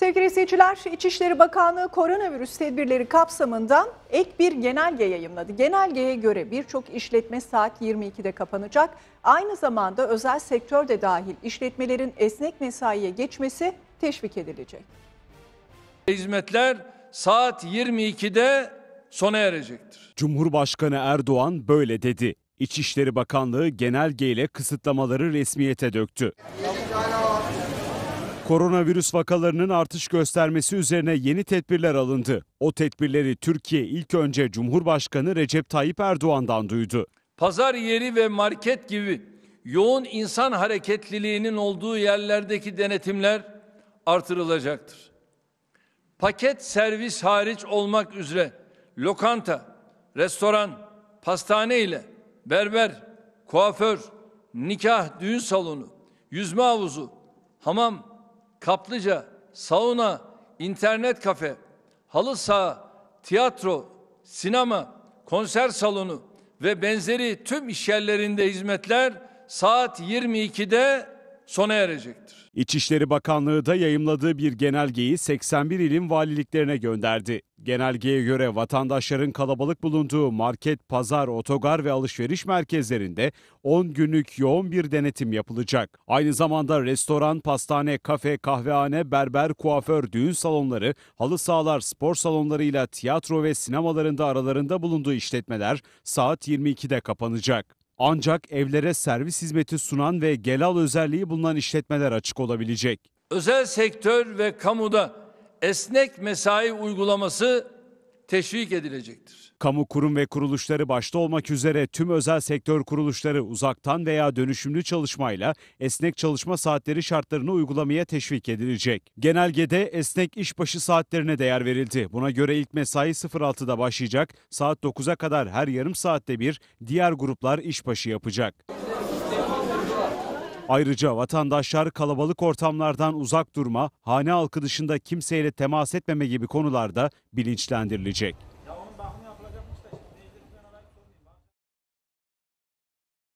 Sevgili seyirciler, İçişleri Bakanlığı koronavirüs tedbirleri kapsamında ek bir genelge yayımladı. Genelgeye göre birçok işletme saat 22'de kapanacak. Aynı zamanda özel sektör de dahil işletmelerin esnek mesaiye geçmesi teşvik edilecek. Hizmetler saat 22'de sona erecektir. Cumhurbaşkanı Erdoğan böyle dedi. İçişleri Bakanlığı genelgeyle kısıtlamaları resmiyete döktü. Koronavirüs vakalarının artış göstermesi üzerine yeni tedbirler alındı. O tedbirleri Türkiye ilk önce Cumhurbaşkanı Recep Tayyip Erdoğan'dan duydu. Pazar yeri ve market gibi yoğun insan hareketliliğinin olduğu yerlerdeki denetimler artırılacaktır. Paket servis hariç olmak üzere lokanta, restoran, pastane ile berber, kuaför, nikah, düğün salonu, yüzme havuzu, hamam, kaplıca, sauna, internet kafe, halı saha, tiyatro, sinema, konser salonu ve benzeri tüm işyerlerinde hizmetler saat 22'de sona erecektir. İçişleri Bakanlığı da yayımladığı bir genelgeyi 81 ilin valiliklerine gönderdi. Genelgeye göre vatandaşların kalabalık bulunduğu market, pazar, otogar ve alışveriş merkezlerinde 10 günlük yoğun bir denetim yapılacak. Aynı zamanda restoran, pastane, kafe, kahvehane, berber, kuaför, düğün salonları, halı sahalar, spor salonlarıyla tiyatro ve sinemalarında aralarında bulunduğu işletmeler saat 22'de kapanacak. Ancak evlere servis hizmeti sunan ve gelal özelliği bulunan işletmeler açık olabilecek. Özel sektör ve kamuda esnek mesai uygulaması teşvik edilecektir. Kamu kurum ve kuruluşları başta olmak üzere tüm özel sektör kuruluşları uzaktan veya dönüşümlü çalışmayla esnek çalışma saatleri şartlarını uygulamaya teşvik edilecek. Genelgede esnek işbaşı saatlerine değer verildi. Buna göre ilk mesai 06'da başlayacak, saat 9'a kadar her yarım saatte bir diğer gruplar işbaşı yapacak. Ayrıca vatandaşlar kalabalık ortamlardan uzak durma, hane halkı dışında kimseyle temas etmeme gibi konularda bilinçlendirilecek.